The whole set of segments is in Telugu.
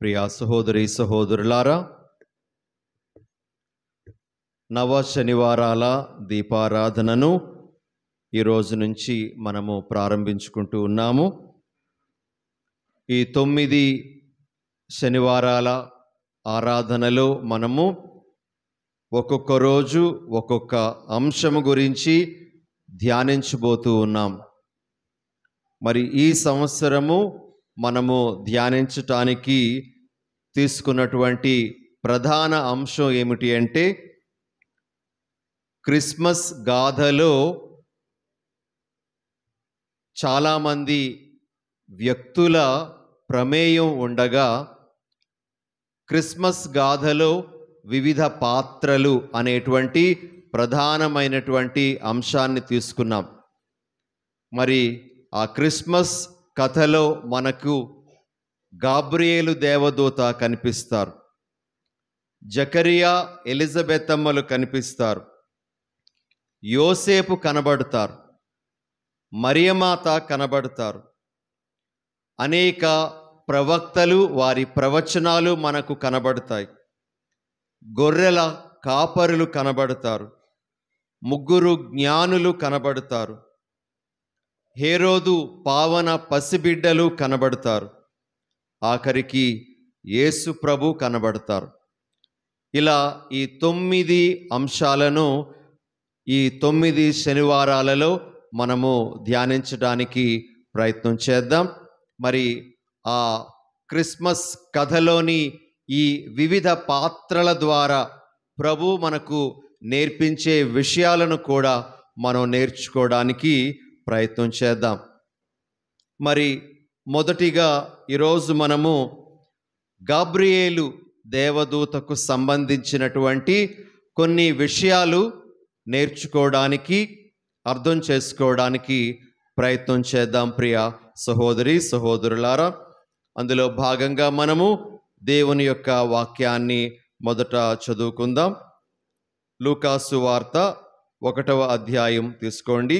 ప్రియా సహోదరి సహోదరులారా నవ శనివారాల దీపారాధనను ఈరోజు నుంచి మనము ప్రారంభించుకుంటూ ఉన్నాము ఈ తొమ్మిది శనివారాల ఆరాధనలో మనము ఒక్కొక్క రోజు ఒక్కొక్క అంశము గురించి ధ్యానించబోతూ ఉన్నాం మరి ఈ సంవత్సరము మనము ధ్యానించటానికి తీసుకున్నటువంటి ప్రధాన అంశం ఏమిటి అంటే క్రిస్మస్ గాథలో చాలామంది వ్యక్తుల ప్రమేయం ఉండగా క్రిస్మస్ గాథలో వివిధ పాత్రలు అనేటువంటి ప్రధానమైనటువంటి అంశాన్ని తీసుకున్నాం మరి ఆ క్రిస్మస్ కథలో మనకు గాబ్రియేలు దేవదూత కనిపిస్తారు జకరియా ఎలిజబెత్తమ్మలు కనిపిస్తారు యోసేపు కనబడతారు మరియమాత కనబడతారు అనేక ప్రవక్తలు వారి ప్రవచనాలు మనకు కనబడతాయి గొర్రెల కాపరులు కనబడతారు ముగ్గురు జ్ఞానులు కనబడతారు హేరోదు పావన పసిబిడ్డలు కనబడతారు ఆఖరికి యేసు ప్రభు కనబడతారు ఇలా ఈ తొమ్మిది అంశాలను ఈ తొమ్మిది శనివారాలలో మనము ధ్యానించడానికి ప్రయత్నం చేద్దాం మరి ఆ క్రిస్మస్ కథలోని ఈ వివిధ పాత్రల ద్వారా ప్రభు మనకు నేర్పించే విషయాలను కూడా మనం నేర్చుకోవడానికి ప్రయత్నం చేద్దాం మరి మొదటిగా ఈరోజు మనము గాబ్రియేలు దేవదూతకు సంబంధించినటువంటి కొన్ని విషయాలు నేర్చుకోవడానికి అర్థం చేసుకోవడానికి ప్రయత్నం చేద్దాం ప్రియ సహోదరి సహోదరులారా అందులో భాగంగా మనము దేవుని యొక్క వాక్యాన్ని మొదట చదువుకుందాం లూకాసు వార్త ఒకటవ అధ్యాయం తీసుకోండి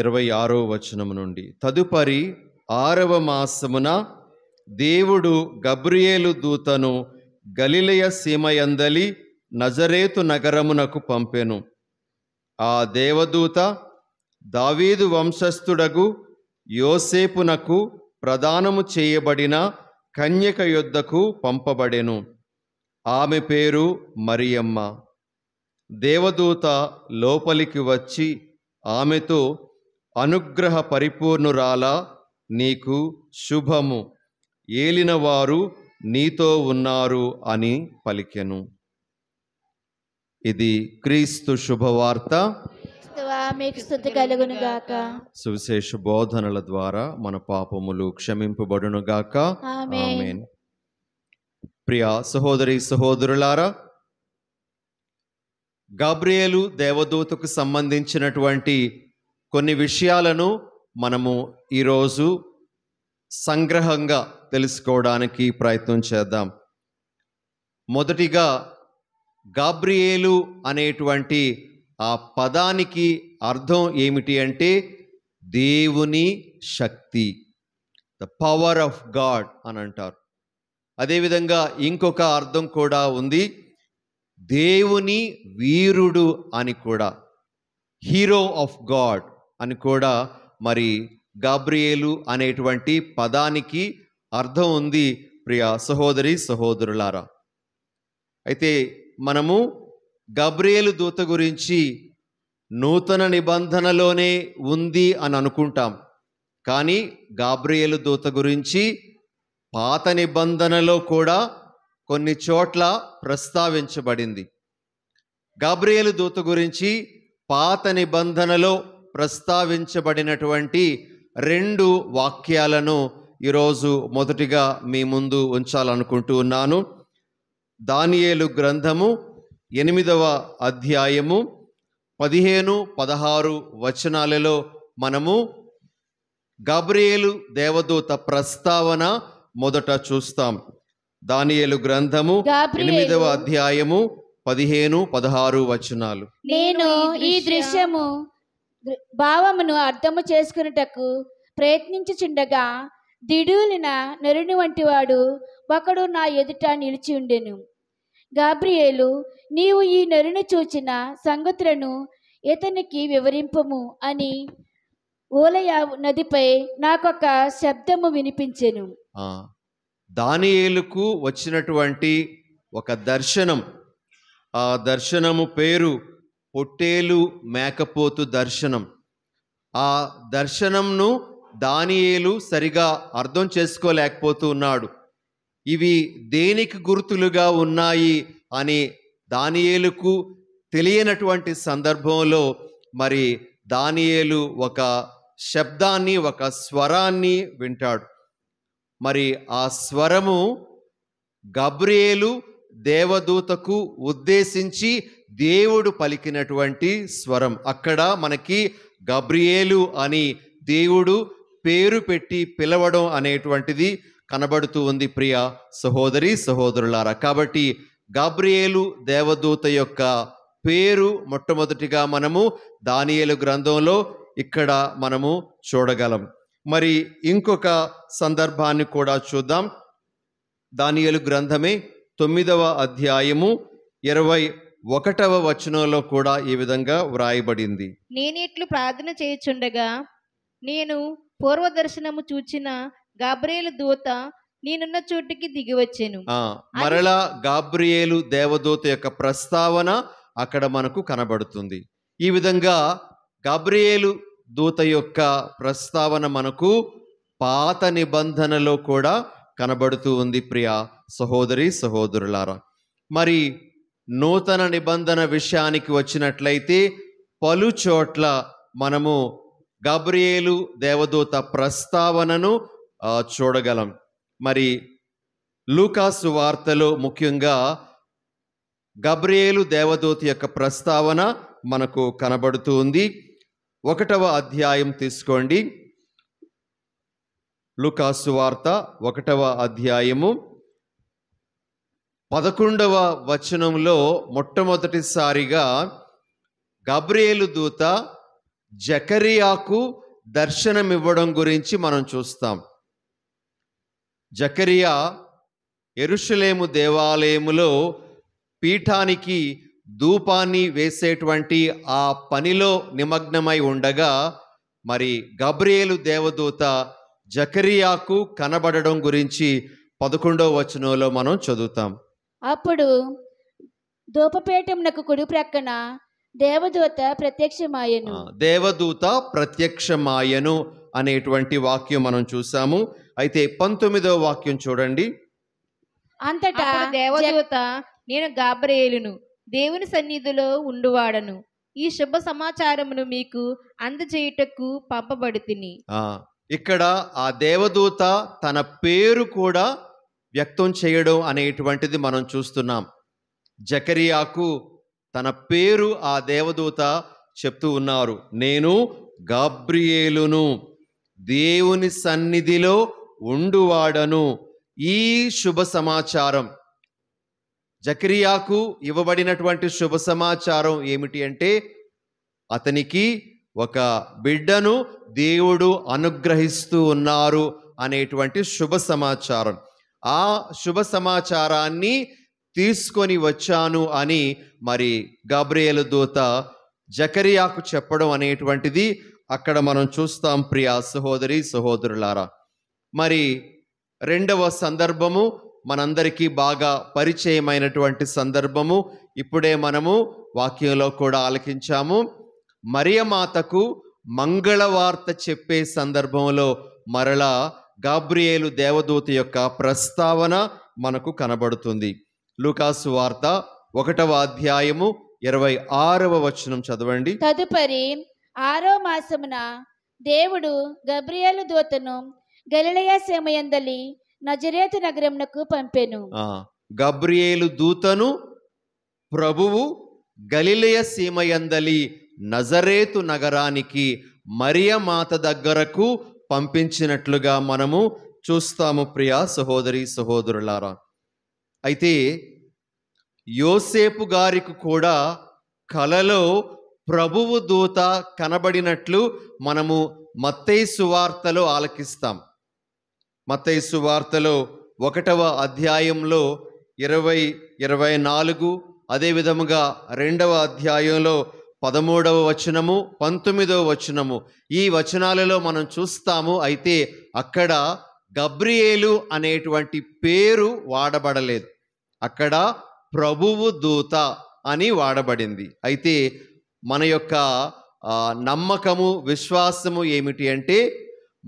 ఇరవై ఆరో వచనము నుండి తదుపరి ఆరవ మాసమున దేవుడు గబ్రియేలు దూతను గలిలయ సీమయందలి నజరేతు నగరమునకు పంపెను ఆ దేవదూత దావీదు వంశస్థుడగు యోసేపునకు ప్రదానము చేయబడిన కన్యక యొద్దకు పంపబడెను ఆమె పేరు మరియమ్మ దేవదూత లోపలికి వచ్చి ఆమెతో అనుగ్రహ పరిపూర్ణురాల నీకు శుభము ఏలినవారు నీతో ఉన్నారు అని పలికెను ఇది క్రీస్తు శుభవార్త సువిశేష బోధనల ద్వారా మన పాపములు క్షమింపబడునుగాక ప్రియా సహోదరి సహోదరులారా గాబ్రియేలు దేవదూతకు సంబంధించినటువంటి కొన్ని విషయాలను మనము ఈరోజు సంగ్రహంగా తెలుసుకోవడానికి ప్రయత్నం చేద్దాం మొదటిగా గాబ్రియేలు అనేటువంటి ఆ పదానికి అర్థం ఏమిటి అంటే దేవుని శక్తి ద పవర్ ఆఫ్ గాడ్ అని అంటారు అదేవిధంగా ఇంకొక అర్థం కూడా ఉంది దేవుని వీరుడు అని కూడా హీరో ఆఫ్ గాడ్ అని కూడా మరి గాబ్రియేలు అనేటువంటి పదానికి అర్థం ఉంది ప్రియ సహోదరి సహోదరులారా అయితే మనము గబ్రియేలు దూత గురించి నూతన నిబంధనలోనే ఉంది అని అనుకుంటాం కానీ గాబ్రియేలు దూత గురించి పాత నిబంధనలో కూడా కొన్ని చోట్ల ప్రస్తావించబడింది గాబ్రియేలు దూత గురించి పాత నిబంధనలో ప్రస్తావించబడినటువంటి రెండు వాక్యాలను ఈరోజు మొదటిగా మీ ముందు ఉంచాలనుకుంటూ ఉన్నాను దానియేలు గ్రంథము ఎనిమిదవ అధ్యాయము పదిహేను పదహారు వచనాలలో మనము గబ్రియేలు దేవదూత ప్రస్తావన మొదట చూస్తాం దానియేలు గ్రంథము ఎనిమిదవ అధ్యాయము పదిహేను పదహారు వచనాలు నేను ఈ దృశ్యము భావమును అర్థము చేసుకునేటకు ప్రయత్నించుచుండగా దిడులిన నరుని వంటివాడు ఒకడు నా ఎదుట నిలిచి ఉండెను గాబ్రియేలు నీవు ఈ నరుని చూచిన సంగతులను ఇతనికి వివరింపము అని ఓలయా నదిపై నాకొక శబ్దము వినిపించెను దానియేలుకు వచ్చినటువంటి ఒక దర్శనం ఆ దర్శనము పేరు పొట్టేలు మేకపోతు దర్శనం ఆ దర్శనంను దానియేలు సరిగా అర్థం చేసుకోలేకపోతూ ఉన్నాడు ఇవి దేనికి గుర్తులుగా ఉన్నాయి అని దానియేలుకు తెలియనటువంటి సందర్భంలో మరి దానియేలు ఒక శబ్దాన్ని ఒక స్వరాన్ని వింటాడు మరి ఆ స్వరము గబ్రియేలు దేవదూతకు ఉద్దేశించి దేవుడు పలికినటువంటి స్వరం అక్కడ మనకి గబ్రియేలు అని దేవుడు పేరు పెట్టి పిలవడం అనేటువంటిది కనబడుతూ ఉంది ప్రియ సహోదరి సహోదరులారా కాబట్టి గాబ్రియేలు దేవదూత యొక్క పేరు మొట్టమొదటిగా మనము దానియలు గ్రంథంలో ఇక్కడ మనము చూడగలం మరి ఇంకొక సందర్భాన్ని కూడా చూద్దాం దానియలు గ్రంథమే తొమ్మిదవ అధ్యాయము ఇరవై ఒకటవ వచనంలో కూడా ఈ విధంగా వ్రాయబడింది నేను ఇట్లు ప్రార్థన చేయుచుండగా నేను పూర్వదర్శనము చూచిన గాబ్రియేలు దూత నేనున్న చోటుకి దిగివచ్చాను మరలా గాబ్రియేలు దేవదూత యొక్క ప్రస్తావన అక్కడ మనకు కనబడుతుంది ఈ విధంగా గాబ్రియేలు దూత యొక్క ప్రస్తావన మనకు పాత నిబంధనలో కూడా కనబడుతూ ఉంది ప్రియా సహోదరి సహోదరులారా మరి నూతన నిబంధన విషయానికి వచ్చినట్లయితే పలు చోట్ల మనము గబ్రియేలు దేవదూత ప్రస్తావనను చూడగలం మరి లూకాసు వార్తలో ముఖ్యంగా గబ్రియేలు దేవదూత యొక్క ప్రస్తావన మనకు కనబడుతూ ఉంది ఒకటవ అధ్యాయం తీసుకోండి లుకాసు వార్త ఒకటవ అధ్యాయము పదకొండవ వచనంలో మొట్టమొదటిసారిగా గబ్రియేలు దూత జకరియాకు దర్శనమివ్వడం గురించి మనం చూస్తాం జకరియా ఎరుషలేము దేవాలయములో పీఠానికి ధూపాన్ని వేసేటువంటి ఆ పనిలో నిమగ్నమై ఉండగా మరి గబ్రియేలు దేవదూత జకరియాకు కనబడడం గురించి పదకొండవ వచనంలో మనం చదువుతాం అప్పుడు ధూపపీఠమునకు కుడి ప్రక్కన దేవదూత ప్రత్యక్షమాయను దేవదూత ప్రత్యక్షమాయను అనేటువంటి వాక్యం మనం చూసాము అయితే పంతొమ్మిదో వాక్యం చూడండి అంతటా దేవదూత నేను గాబ్రయేలును దేవుని సన్నిధిలో ఉండువాడను ఈ శుభ సమాచారమును మీకు అందజేయుటకు పంపబడుతుని ఇక్కడ ఆ దేవదూత తన పేరు కూడా వ్యక్తం చేయడం అనేటువంటిది మనం చూస్తున్నాం జకరియాకు తన పేరు ఆ దేవదూత చెప్తూ ఉన్నారు నేను గాబ్రియేలును దేవుని సన్నిధిలో ఉండువాడను ఈ శుభ సమాచారం జకరియాకు ఇవ్వబడినటువంటి శుభ సమాచారం ఏమిటి అంటే అతనికి ఒక బిడ్డను దేవుడు అనుగ్రహిస్తూ ఉన్నారు అనేటువంటి శుభ సమాచారం ఆ శుభ సమాచారాన్ని తీసుకొని వచ్చాను అని మరి గాబ్రియలు దూత జకరియాకు చెప్పడం అనేటువంటిది అక్కడ మనం చూస్తాం ప్రియా సహోదరి సహోదరులారా మరి రెండవ సందర్భము మనందరికీ బాగా పరిచయమైనటువంటి సందర్భము ఇప్పుడే మనము వాక్యంలో కూడా ఆలకించాము మరియమాతకు మంగళవార్త చెప్పే సందర్భంలో మరలా గాబ్రియేలు దేవదూత యొక్క ప్రస్తావన మనకు కనబడుతుంది లూకాసు వార్త ఒకటవ అధ్యాయము ఇరవై ఆరవ వచనం చదవండి తదుపరి ఆరో మాసమున దేవుడు గబ్రియలు దూతను గలిలయ సేమయందలి నజరేత నగరమునకు పంపెను గబ్రియేలు దూతను ప్రభువు గలిలయ సీమయందలి నజరేతు నగరానికి మరియమాత దగ్గరకు పంపించినట్లుగా మనము చూస్తాము ప్రియా సహోదరి సహోదరులారా అయితే యోసేపు గారికి కూడా కలలో ప్రభువు దూత కనబడినట్లు మనము మత్తైసు వార్తలో ఆలకిస్తాం మత్తైసు వార్తలో ఒకటవ అధ్యాయంలో ఇరవై ఇరవై నాలుగు అదేవిధముగా రెండవ అధ్యాయంలో పదమూడవ వచనము పంతొమ్మిదవ వచనము ఈ వచనాలలో మనం చూస్తాము అయితే అక్కడ గబ్రియేలు అనేటువంటి పేరు వాడబడలేదు అక్కడ ప్రభువు దూత అని వాడబడింది అయితే మన యొక్క నమ్మకము విశ్వాసము ఏమిటి అంటే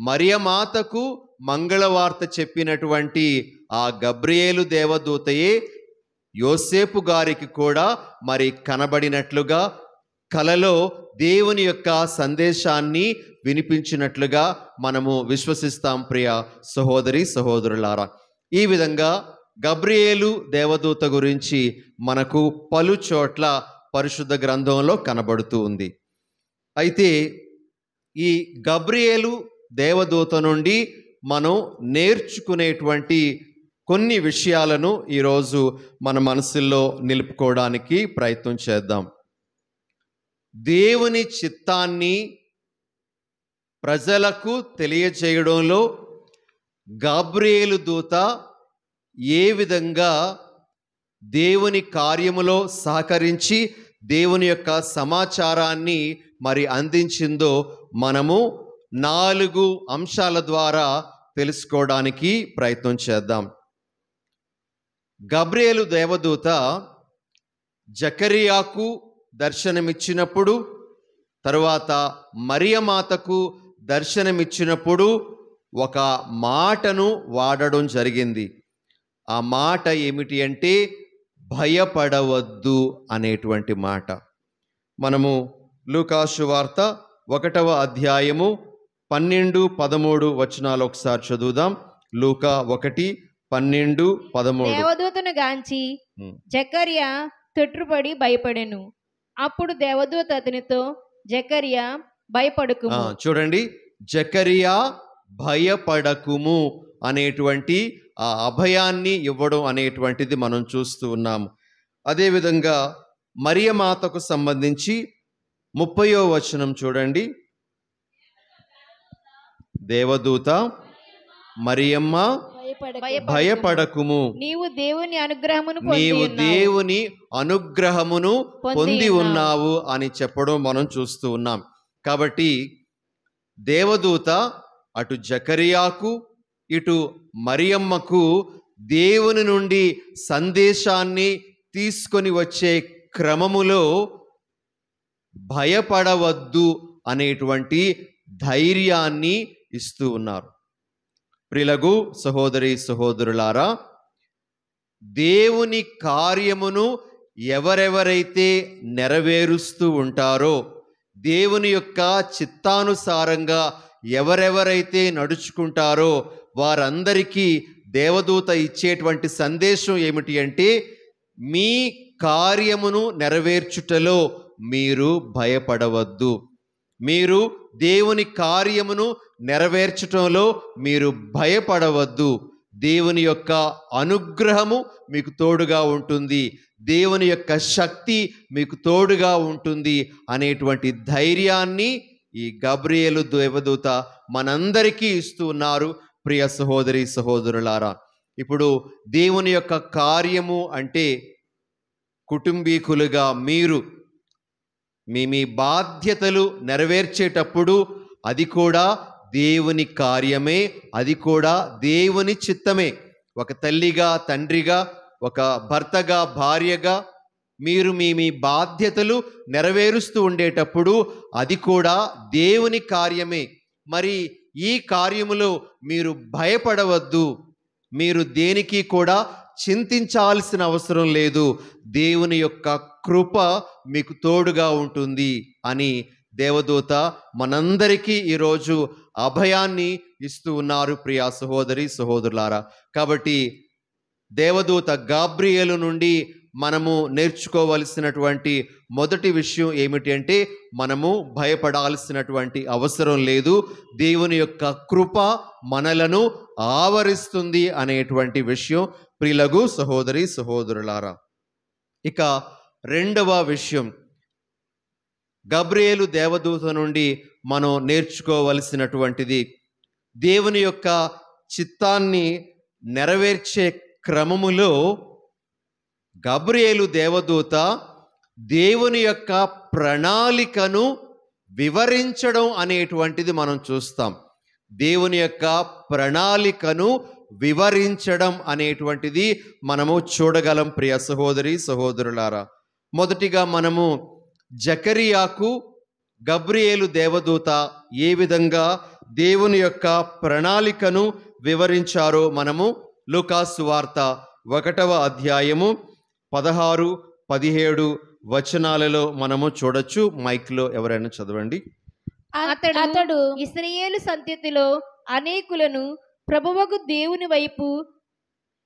మరియమాతకు మంగళవార్త చెప్పినటువంటి ఆ గబ్రియేలు దేవదూతయే యోసేపు గారికి కూడా మరి కనబడినట్లుగా కలలో దేవుని యొక్క సందేశాన్ని వినిపించినట్లుగా మనము విశ్వసిస్తాం ప్రియ సహోదరి సహోదరులారా ఈ విధంగా గబ్రియేలు దేవదూత గురించి మనకు పలు చోట్ల పరిశుద్ధ గ్రంథంలో కనబడుతూ ఉంది అయితే ఈ గబ్రియేలు దేవదూత నుండి మనం నేర్చుకునేటువంటి కొన్ని విషయాలను ఈరోజు మన మనసుల్లో నిలుపుకోవడానికి ప్రయత్నం చేద్దాం దేవుని చిత్తాన్ని ప్రజలకు తెలియచేయడంలో గాబ్రియేలు దూత ఏ విధంగా దేవుని కార్యములో సహకరించి దేవుని యొక్క సమాచారాన్ని మరి అందించిందో మనము నాలుగు అంశాల ద్వారా తెలుసుకోవడానికి ప్రయత్నం చేద్దాం గబ్రియేలు దేవదూత జకరియాకు దర్శనమిచ్చినప్పుడు తరువాత మరియమాతకు దర్శనమిచ్చినప్పుడు ఒక మాటను వాడడం జరిగింది ఆ మాట ఏమిటి అంటే భయపడవద్దు అనేటువంటి మాట మనము లూకాసు వార్త ఒకటవ అధ్యాయము పన్నెండు పదమూడు వచనాలు ఒకసారి చదువుదాం లూకా ఒకటి పన్నెండు పదమూడు దేవదూతను గాంచి జకర్యా తొట్టుపడి భయపడెను అప్పుడు దేవదూత అతనితో జకరియా భయపడకుము చూడండి జకరియా భయపడకుము అనేటువంటి ఆ అభయాన్ని ఇవ్వడం అనేటువంటిది మనం చూస్తూ ఉన్నాము అదేవిధంగా మరియమాతకు సంబంధించి ముప్పయో వచనం చూడండి దేవదూత మరియమ్మ భయపడకుము నీవు దేవుని అనుగ్రహమును నీవు దేవుని అనుగ్రహమును పొంది ఉన్నావు అని చెప్పడం మనం చూస్తూ ఉన్నాం కాబట్టి దేవదూత అటు జకరియాకు ఇటు మరియమ్మకు దేవుని నుండి సందేశాన్ని తీసుకొని వచ్చే క్రమములో భయపడవద్దు అనేటువంటి ధైర్యాన్ని ఇస్తూ ఉన్నారు ప్రిలగు సహోదరి సహోదరులారా దేవుని కార్యమును ఎవరెవరైతే నెరవేరుస్తూ ఉంటారో దేవుని యొక్క చిత్తానుసారంగా ఎవరెవరైతే నడుచుకుంటారో వారందరికీ దేవదూత ఇచ్చేటువంటి సందేశం ఏమిటి అంటే మీ కార్యమును నెరవేర్చుటలో మీరు భయపడవద్దు మీరు దేవుని కార్యమును నెరవేర్చటంలో మీరు భయపడవద్దు దేవుని యొక్క అనుగ్రహము మీకు తోడుగా ఉంటుంది దేవుని యొక్క శక్తి మీకు తోడుగా ఉంటుంది అనేటువంటి ధైర్యాన్ని ఈ గబ్రియలు దేవదూత మనందరికీ ఇస్తూ ఉన్నారు ప్రియ సహోదరి సహోదరులారా ఇప్పుడు దేవుని యొక్క కార్యము అంటే కుటుంబీకులుగా మీరు మీ మీ బాధ్యతలు నెరవేర్చేటప్పుడు అది కూడా దేవుని కార్యమే అది కూడా దేవుని చిత్తమే ఒక తల్లిగా తండ్రిగా ఒక భర్తగా భార్యగా మీరు మీ మీ బాధ్యతలు నెరవేరుస్తూ ఉండేటప్పుడు అది కూడా దేవుని కార్యమే మరి ఈ కార్యములో మీరు భయపడవద్దు మీరు దేనికి కూడా చింతించాల్సిన అవసరం లేదు దేవుని యొక్క కృప మీకు తోడుగా ఉంటుంది అని దేవదూత మనందరికీ ఈరోజు అభయాన్ని ఇస్తూ ఉన్నారు ప్రియా సహోదరి సహోదరులారా కాబట్టి దేవదూత గాబ్రియలు నుండి మనము నేర్చుకోవలసినటువంటి మొదటి విషయం ఏమిటి అంటే మనము భయపడాల్సినటువంటి అవసరం లేదు దేవుని యొక్క కృప మనలను ఆవరిస్తుంది అనేటువంటి విషయం ప్రిలగు సహోదరి సహోదరులారా ఇక రెండవ విషయం గబ్రేలు దేవదూత నుండి మనం నేర్చుకోవలసినటువంటిది దేవుని యొక్క చిత్తాన్ని నెరవేర్చే క్రమములో గబ్రియేలు దేవదూత దేవుని యొక్క ప్రణాళికను వివరించడం అనేటువంటిది మనం చూస్తాం దేవుని యొక్క ప్రణాళికను వివరించడం అనేటువంటిది మనము చూడగలం ప్రియ సహోదరి సహోదరులారా మొదటిగా మనము జకరియాకు గబ్రియేలు దేవదూత ఏ విధంగా దేవుని యొక్క ప్రణాళికను వివరించారో మనము లుకాసు వార్త ఒకటవ అధ్యాయము పదహారు పదిహేడు వచనాలలో మనము చూడొచ్చు మైక్లో ఎవరైనా చదవండి అతడు అతడు ఇస్రాయేలు సంతతిలో అనేకులను ప్రభువకు దేవుని వైపు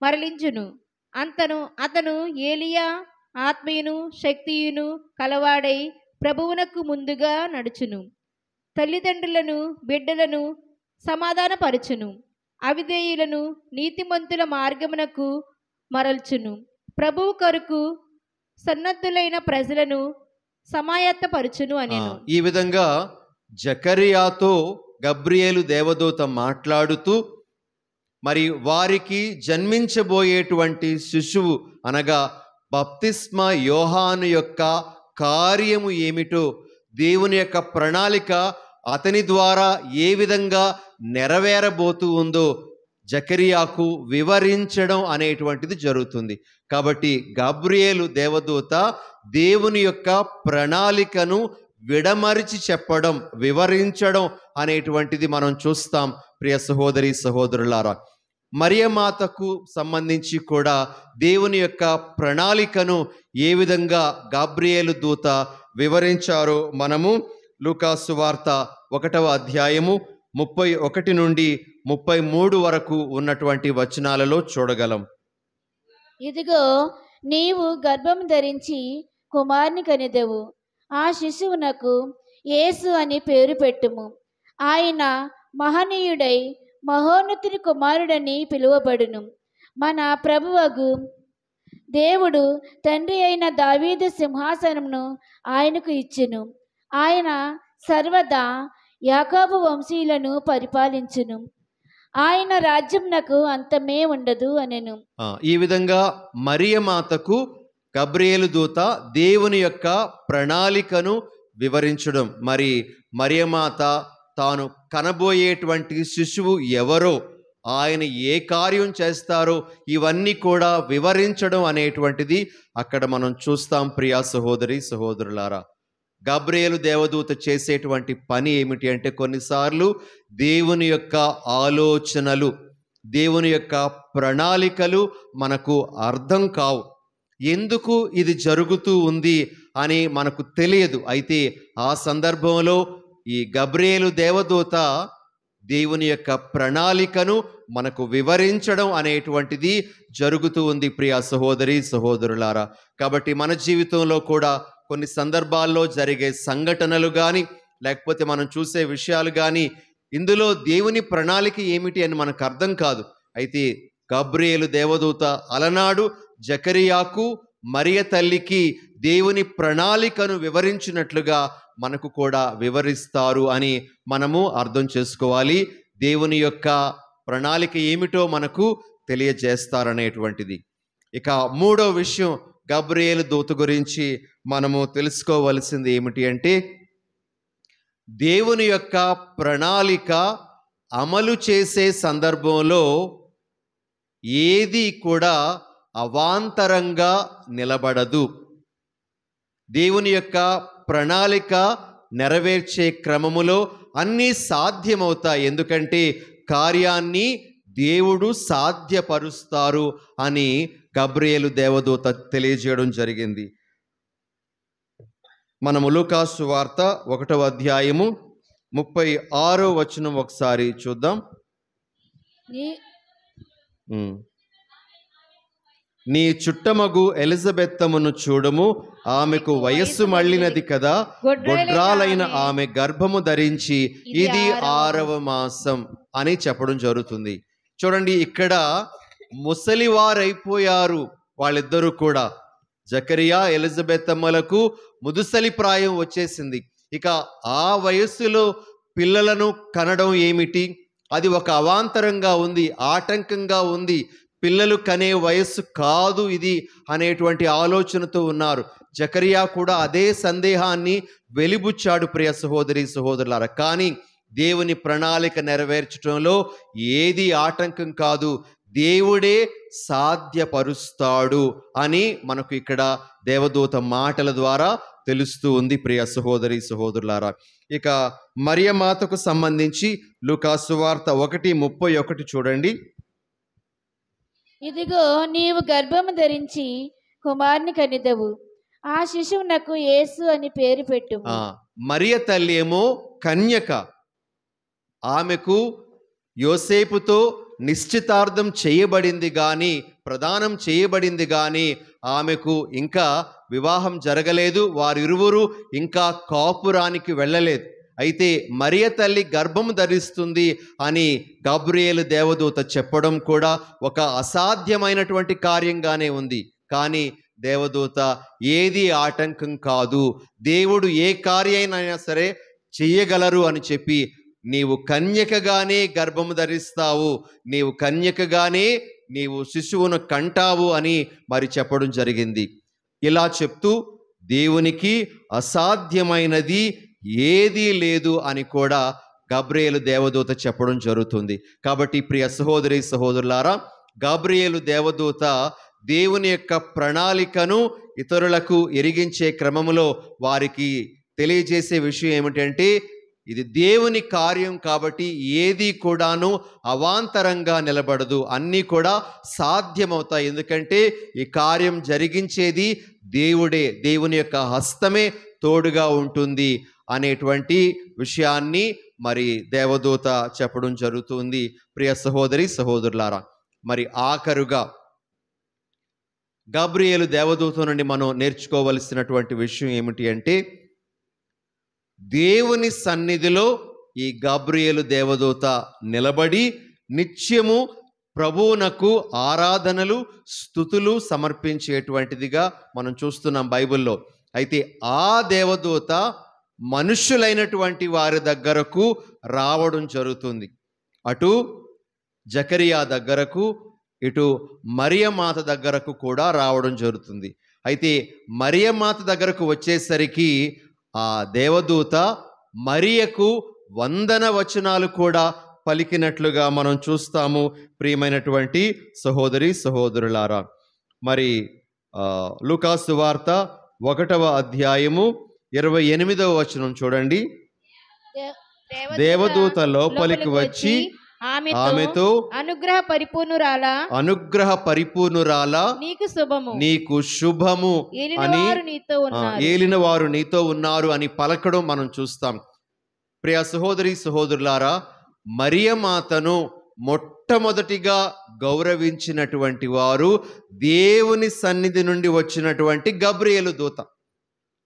మరలించును అంతను అతను ఏలియా ఆత్మీయును శక్తియును కలవాడై ప్రభువునకు ముందుగా నడుచును తల్లిదండ్రులను బిడ్డలను సమాధానపరచును అవిధేయులను నీతిమంతుల మార్గమునకు మరల్చును ప్రభువు కొరకు సన్నద్ధులైన ప్రజలను సమాయత్తపరుచును అని ఈ విధంగా జకరియాతో గబ్రియేలు దేవదూత మాట్లాడుతూ మరి వారికి జన్మించబోయేటువంటి శిశువు అనగా బప్తిస్మ యోహాను యొక్క కార్యము ఏమిటో దేవుని యొక్క ప్రణాళిక అతని ద్వారా ఏ విధంగా నెరవేరబోతూ ఉందో జకరియాకు వివరించడం అనేటువంటిది జరుగుతుంది కాబట్టి గాబ్రియేలు దేవదూత దేవుని యొక్క ప్రణాళికను విడమరిచి చెప్పడం వివరించడం అనేటువంటిది మనం చూస్తాం ప్రియ సహోదరి సహోదరులారా మరియమాతకు సంబంధించి కూడా దేవుని యొక్క ప్రణాళికను ఏ విధంగా గాబ్రియేలు దూత వివరించారో మనము లూకాసు వార్త ఒకటవ అధ్యాయము ముప్పై ఒకటి నుండి ముప్పై మూడు వరకు ఉన్నటువంటి వచనాలలో చూడగలం ఇదిగో నీవు గర్భం ధరించి కుమారుని కనిదెవు ఆ శిశువునకు యేసు అని పేరు పెట్టుము ఆయన మహనీయుడై మహోన్నతుని కుమారుడని పిలువబడును మన ప్రభువగు దేవుడు తండ్రి అయిన దావీదు సింహాసనంను ఆయనకు ఇచ్చును ఆయన సర్వదా యాకాబు వంశీయులను పరిపాలించును ఆయన రాజ్యం నాకు అంతమే ఉండదు అనేను ఈ విధంగా మరియ మాతకు గబ్రియేలు దూత దేవుని యొక్క ప్రణాళికను వివరించడం మరి మరియమాత తాను కనబోయేటువంటి శిశువు ఎవరో ఆయన ఏ కార్యం చేస్తారో ఇవన్నీ కూడా వివరించడం అనేటువంటిది అక్కడ మనం చూస్తాం ప్రియా సహోదరి సహోదరులారా గబ్రియలు దేవదూత చేసేటువంటి పని ఏమిటి అంటే కొన్నిసార్లు దేవుని యొక్క ఆలోచనలు దేవుని యొక్క ప్రణాళికలు మనకు అర్థం కావు ఎందుకు ఇది జరుగుతూ ఉంది అని మనకు తెలియదు అయితే ఆ సందర్భంలో ఈ గబ్రేలు దేవదూత దేవుని యొక్క ప్రణాళికను మనకు వివరించడం అనేటువంటిది జరుగుతూ ఉంది ప్రియా సహోదరి సహోదరులారా కాబట్టి మన జీవితంలో కూడా కొన్ని సందర్భాల్లో జరిగే సంఘటనలు కానీ లేకపోతే మనం చూసే విషయాలు కానీ ఇందులో దేవుని ప్రణాళిక ఏమిటి అని మనకు అర్థం కాదు అయితే గబ్రియేలు దేవదూత అలనాడు జకరియాకు మరియ తల్లికి దేవుని ప్రణాళికను వివరించినట్లుగా మనకు కూడా వివరిస్తారు అని మనము అర్థం చేసుకోవాలి దేవుని యొక్క ప్రణాళిక ఏమిటో మనకు తెలియజేస్తారనేటువంటిది ఇక మూడో విషయం గబ్రియేలు దూత గురించి మనము తెలుసుకోవలసింది ఏమిటి అంటే దేవుని యొక్క ప్రణాళిక అమలు చేసే సందర్భంలో ఏది కూడా అవాంతరంగా నిలబడదు దేవుని యొక్క ప్రణాళిక నెరవేర్చే క్రమములో అన్నీ సాధ్యమవుతాయి ఎందుకంటే కార్యాన్ని దేవుడు సాధ్యపరుస్తారు అని గబ్రియేలు దేవదూత తెలియజేయడం జరిగింది మన ములుకాసు వార్త ఒకటవ అధ్యాయము ముప్పై ఆరో వచనం ఒకసారి చూద్దాం నీ చుట్టమగు ఎలిజబెత్తమును చూడము ఆమెకు వయస్సు మళ్ళినది కదా గొడ్రాలైన ఆమె గర్భము ధరించి ఇది ఆరవ మాసం అని చెప్పడం జరుగుతుంది చూడండి ఇక్కడ ముసలివారైపోయారు వాళ్ళిద్దరూ కూడా జకరియా ఎలిజబెత్ అమ్మలకు ముదుసలి ప్రాయం వచ్చేసింది ఇక ఆ వయస్సులో పిల్లలను కనడం ఏమిటి అది ఒక అవాంతరంగా ఉంది ఆటంకంగా ఉంది పిల్లలు కనే వయస్సు కాదు ఇది అనేటువంటి ఆలోచనతో ఉన్నారు జకరియా కూడా అదే సందేహాన్ని వెలిబుచ్చాడు ప్రియ సహోదరి సహోదరుల కానీ దేవుని ప్రణాళిక నెరవేర్చడంలో ఏది ఆటంకం కాదు దేవుడే సాధ్యపరుస్తాడు అని మనకు ఇక్కడ దేవదూత మాటల ద్వారా తెలుస్తూ ఉంది ప్రియ సహోదరి సహోదరులారా ఇక మరియమాతకు సంబంధించి వార్త ఒకటి ముప్పై ఒకటి చూడండి ఇదిగో నీవు గర్భము ధరించి కుమార్ని కనిదవు ఆ శిశువు నాకు యేసు అని పేరు పెట్టు మరియ తల్లి ఏమో కన్యక ఆమెకు యోసేపుతో నిశ్చితార్థం చేయబడింది కానీ ప్రదానం చేయబడింది కానీ ఆమెకు ఇంకా వివాహం జరగలేదు వారిరువురు ఇంకా కాపురానికి వెళ్ళలేదు అయితే మరియ తల్లి గర్భం ధరిస్తుంది అని గబ్రియేలు దేవదూత చెప్పడం కూడా ఒక అసాధ్యమైనటువంటి కార్యంగానే ఉంది కానీ దేవదూత ఏది ఆటంకం కాదు దేవుడు ఏ కార్యైనా సరే చేయగలరు అని చెప్పి నీవు కన్యకగానే గర్భము ధరిస్తావు నీవు కన్యకగానే నీవు శిశువును కంటావు అని మరి చెప్పడం జరిగింది ఇలా చెప్తూ దేవునికి అసాధ్యమైనది ఏదీ లేదు అని కూడా గబ్రియలు దేవదూత చెప్పడం జరుగుతుంది కాబట్టి ప్రియ సహోదరి సహోదరులారా గబ్రియలు దేవదూత దేవుని యొక్క ప్రణాళికను ఇతరులకు ఎరిగించే క్రమంలో వారికి తెలియజేసే విషయం ఏమిటంటే ఇది దేవుని కార్యం కాబట్టి ఏది కూడాను అవాంతరంగా నిలబడదు అన్నీ కూడా సాధ్యమవుతాయి ఎందుకంటే ఈ కార్యం జరిగించేది దేవుడే దేవుని యొక్క హస్తమే తోడుగా ఉంటుంది అనేటువంటి విషయాన్ని మరి దేవదూత చెప్పడం జరుగుతుంది ప్రియ సహోదరి సహోదరులారా మరి ఆఖరుగా గాబ్రియేలు దేవదూత నుండి మనం నేర్చుకోవలసినటువంటి విషయం ఏమిటి అంటే దేవుని సన్నిధిలో ఈ గాబ్రియలు దేవదూత నిలబడి నిత్యము ప్రభువునకు ఆరాధనలు స్థుతులు సమర్పించేటువంటిదిగా మనం చూస్తున్నాం బైబిల్లో అయితే ఆ దేవదూత మనుష్యులైనటువంటి వారి దగ్గరకు రావడం జరుగుతుంది అటు జకరియా దగ్గరకు ఇటు మరియమాత దగ్గరకు కూడా రావడం జరుగుతుంది అయితే మరియమాత దగ్గరకు వచ్చేసరికి ఆ దేవదూత మరియకు వందన వచనాలు కూడా పలికినట్లుగా మనం చూస్తాము ప్రియమైనటువంటి సహోదరి సహోదరులారా మరి లుకాసు వార్త ఒకటవ అధ్యాయము ఇరవై ఎనిమిదవ వచనం చూడండి దేవదూత లోపలికి వచ్చి ఆమెతో అనుగ్రహ పరిపూర్ణురాల అనుగ్రహ పరిపూర్ణురాల నీకు శుభము నీకు శుభము అని ఏలిన వారు నీతో ఉన్నారు అని పలకడం మనం చూస్తాం ప్రియ సహోదరి సహోదరులారా మరియ మాతను మొట్టమొదటిగా గౌరవించినటువంటి వారు దేవుని సన్నిధి నుండి వచ్చినటువంటి గబ్రియలు దూత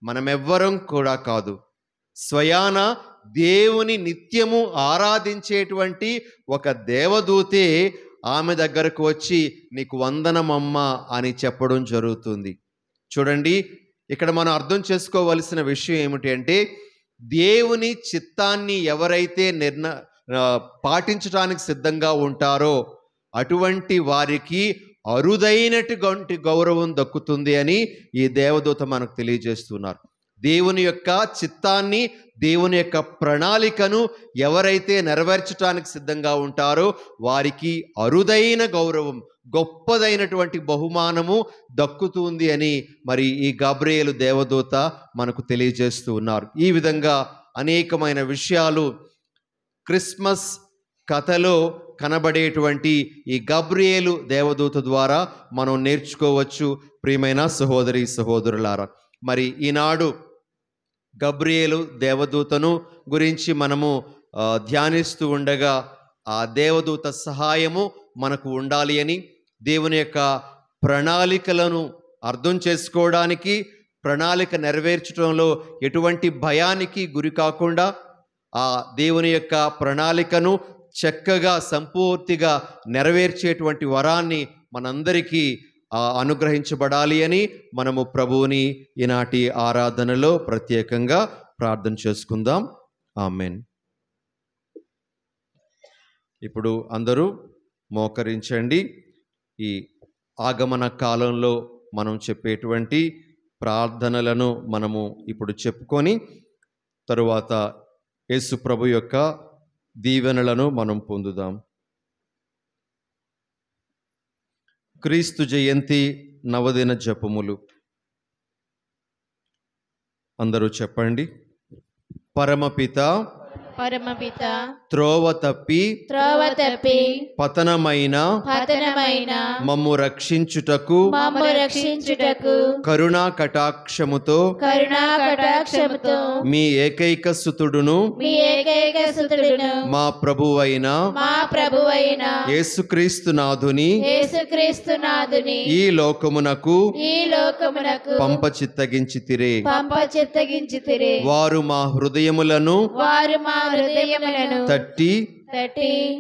మనమెవ్వరం కూడా కాదు స్వయాన దేవుని నిత్యము ఆరాధించేటువంటి ఒక దేవదూతే ఆమె దగ్గరకు వచ్చి నీకు వందనమమ్మ అని చెప్పడం జరుగుతుంది చూడండి ఇక్కడ మనం అర్థం చేసుకోవలసిన విషయం ఏమిటి అంటే దేవుని చిత్తాన్ని ఎవరైతే నిర్ణ పాటించడానికి సిద్ధంగా ఉంటారో అటువంటి వారికి అరుదైనటువంటి గౌరవం దక్కుతుంది అని ఈ దేవదూత మనకు తెలియజేస్తున్నారు దేవుని యొక్క చిత్తాన్ని దేవుని యొక్క ప్రణాళికను ఎవరైతే నెరవేర్చడానికి సిద్ధంగా ఉంటారో వారికి అరుదైన గౌరవం గొప్పదైనటువంటి బహుమానము దక్కుతుంది అని మరి ఈ గాబ్రియేలు దేవదూత మనకు తెలియజేస్తూ ఉన్నారు ఈ విధంగా అనేకమైన విషయాలు క్రిస్మస్ కథలో కనబడేటువంటి ఈ గబ్రియేలు దేవదూత ద్వారా మనం నేర్చుకోవచ్చు ప్రియమైన సహోదరి సహోదరులారా మరి ఈనాడు గబ్రియేలు దేవదూతను గురించి మనము ధ్యానిస్తూ ఉండగా ఆ దేవదూత సహాయము మనకు ఉండాలి అని దేవుని యొక్క ప్రణాళికలను అర్థం చేసుకోవడానికి ప్రణాళిక నెరవేర్చడంలో ఎటువంటి భయానికి గురి కాకుండా ఆ దేవుని యొక్క ప్రణాళికను చక్కగా సంపూర్తిగా నెరవేర్చేటువంటి వరాన్ని మనందరికీ అనుగ్రహించబడాలి అని మనము ప్రభువుని ఈనాటి ఆరాధనలో ప్రత్యేకంగా ప్రార్థన చేసుకుందాం ఆమెన్ ఇప్పుడు అందరూ మోకరించండి ఈ ఆగమన కాలంలో మనం చెప్పేటువంటి ప్రార్థనలను మనము ఇప్పుడు చెప్పుకొని తరువాత యేసు ప్రభు యొక్క దీవెనలను మనం పొందుదాం క్రీస్తు జయంతి నవదిన జపములు అందరూ చెప్పండి పరమపిత పరమపిత త్రోవ తప్పి త్రోవ తప్పి పతనమైన పతనమైన మమ్ము రక్షించుటకు మమ్ము రక్షించుటకు కరుణా కటాక్షముతో కరుణా కటాక్షముతో మీ ఏకైక సుతుడును మీ ఏకైక సుతుడును మా ప్రభువైన మా ప్రభువైన యేసుక్రీస్తు నాథుని యేసుక్రీస్తు నాథుని ఈ లోకమునకు ఈ లోకమునకు పంప చిత్తగించితిరే పంప చిత్తగించితిరే వారు మా హృదయములను వారు మా హృదయములను 30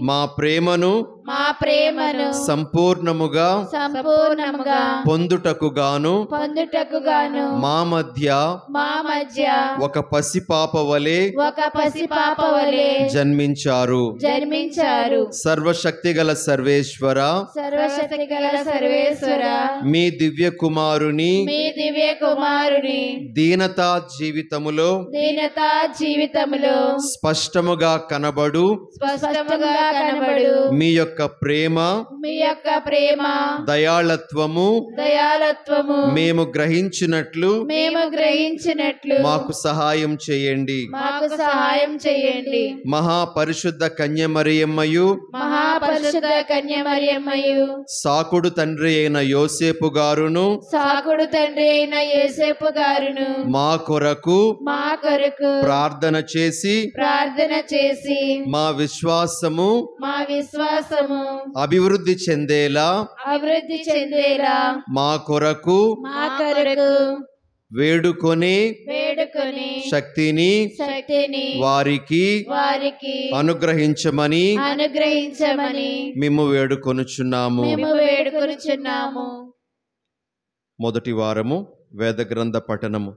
మా ప్రేమను మా ప్రేమను సంపూర్ణముగా సంపూర్ణముగా పొందుటకు గాను పొందుటకు గాను మా మధ్య మా మధ్య ఒక పసి పాప వలె ఒక పసి పాప వలె జన్మించారు జన్మించారు సర్వశక్తి గల సర్వేశ్వర సర్వశక్తి గల సర్వేశ్వర మీ దివ్య కుమారుని మీ దివ్య కుమారుని దీనతా జీవితములో దీనతా జీవితములో స్పష్టముగా కనబడు స్పష్ట స్పష్టముగా కనబడు మీ యొక్క ప్రేమ మీ యొక్క ప్రేమ దయాళత్వము దయాళత్వము మేము గ్రహించినట్లు మేము గ్రహించినట్లు మాకు సహాయం చేయండి మాకు సహాయం చేయండి మహాపరిశుద్ధ కన్య మరియమ్మయు మహాపరిశుద్ధ కన్య మరియమ్మయు సాకుడు తండ్రి అయిన యోసేపు గారును సాకుడు తండ్రి అయిన యోసేపు గారును మా కొరకు మా కొరకు ప్రార్థన చేసి ప్రార్థన చేసి మా విశ్వ విశ్వాసము మా విశ్వాసము అభివృద్ధి చెందేలా అభివృద్ధి చెందేలా మా కొరకు మా కొరకు వేడుకొని వేడుకొని శక్తిని శక్తిని వారికి వారికి అనుగ్రహించమని అనుగ్రహించమని మేము వేడుకొనుచున్నాము మేము వేడుకొనుచున్నాము మొదటి వారము వేద గ్రంథ పఠనము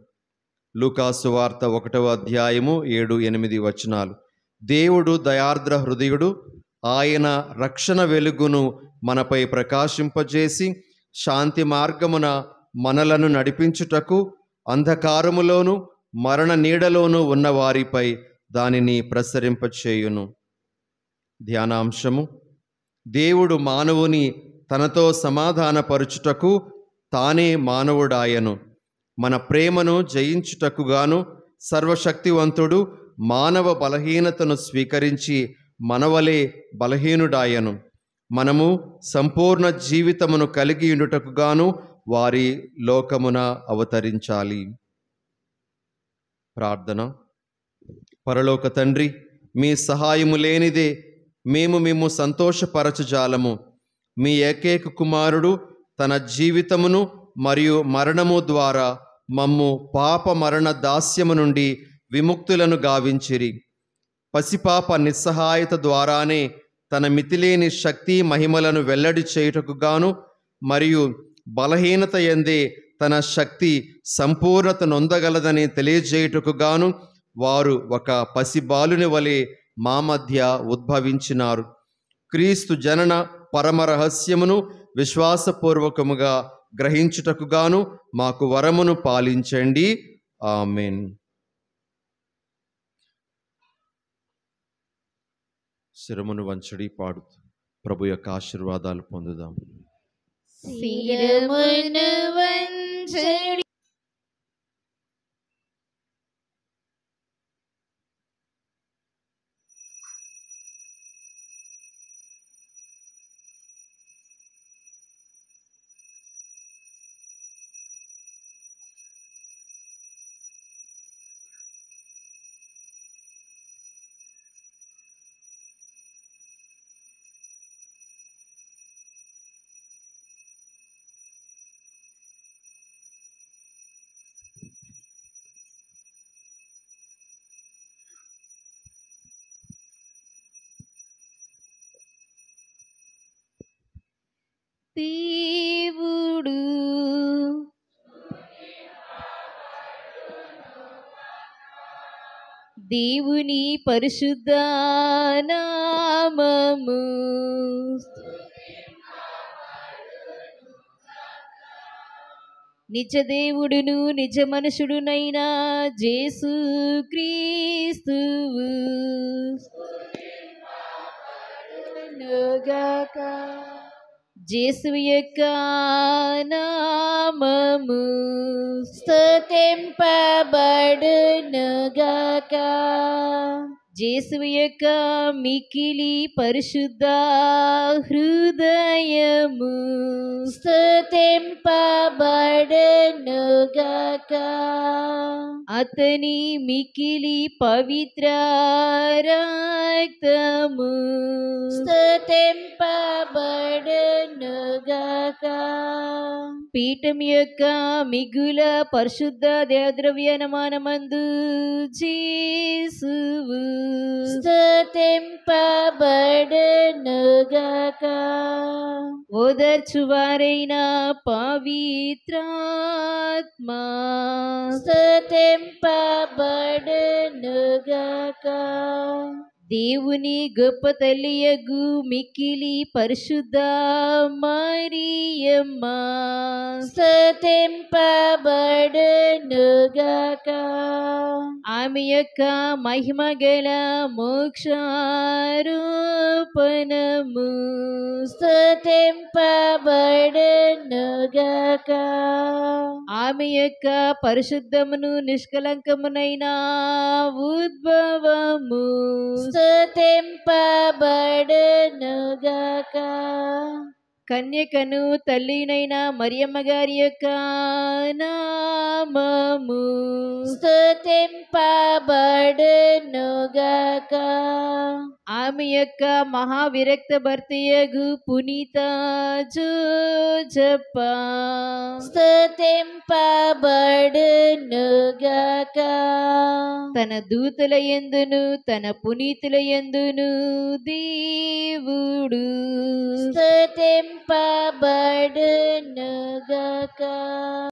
లూకాసు వార్త ఒకటవ అధ్యాయము ఏడు ఎనిమిది వచనాలు దేవుడు దయార్ద్ర హృదయుడు ఆయన రక్షణ వెలుగును మనపై ప్రకాశింపజేసి శాంతి మార్గమున మనలను నడిపించుటకు అంధకారములోను మరణ నీడలోనూ ఉన్న వారిపై దానిని ప్రసరింపచేయును ధ్యానాంశము దేవుడు మానవుని తనతో సమాధానపరుచుటకు తానే మానవుడాయను మన ప్రేమను జయించుటకుగాను సర్వశక్తివంతుడు మానవ బలహీనతను స్వీకరించి మనవలే బలహీనుడాయను మనము సంపూర్ణ జీవితమును కలిగి ఉండుటకుగాను వారి లోకమున అవతరించాలి ప్రార్థన పరలోక తండ్రి మీ సహాయము లేనిదే మేము మేము సంతోషపరచజాలము మీ ఏకైక కుమారుడు తన జీవితమును మరియు మరణము ద్వారా మమ్ము పాప మరణ దాస్యము నుండి విముక్తులను గావించిరి పసిపాప నిస్సహాయత ద్వారానే తన మితిలేని శక్తి మహిమలను వెల్లడి చేయుటకు గాను మరియు బలహీనత ఎందే తన శక్తి సంపూర్ణత నొందగలదని తెలియజేయుటకు గాను వారు ఒక పసిబాలుని వలె మా మధ్య ఉద్భవించినారు క్రీస్తు జనన పరమ రహస్యమును విశ్వాసపూర్వకముగా గ్రహించుటకు గాను మాకు వరమును పాలించండి ఆమెన్ శిరమును వంచడి పాడు ప్రభు యొక్క ఆశీర్వాదాలు పొందుదాం శిరమును వంచడి దేవుడు దేవుని పరిశుద్ధ నామము నిజ దేవుడును నిజ మనుషుడునైనా జేసు క్రీస్తువు గాక నామము స్థుతింపబడునుగాక జేసు యొక్క మికిలి పరిశుద్ధ హృదయము స్థుతింపబడనుగాక అతని మికిలి పవిత్ర రక్తము స్థుతింపబడనుగాక పీఠం యొక్క మిగుల పరిశుద్ధ దేవద్రవ్యనమానమందు జీసువు స్థుతింపబడునుగాక ఓదర్చువారైన పవిత్రాత్మా స్థుతింపబడునుగాక దేవుని గొప్ప తల్లియగు మిక్కిలి పరిశుద్ధ మరియమ్మ స్థుతింపబడునుగాక ఆమె యొక్క మహిమ గల మోక్షారూపణము స్థింపబడనుగాక ఆమె యొక్క పరిశుద్ధమును నిష్కలంకమునైన ఉద్భవము స్థింపబడనుగాక కన్యకను తల్లినైన మరియమ్మ గారి యొక్క నామము స్థుతింపబడునుగాక ఆమె యొక్క మహావిరక్త భర్తయగు పునీత జూజప్ప స్థుతింపబడునుగాక తన దూతల ఎందును తన పునీతుల ఎందును దేవుడు స్థుతింప नगका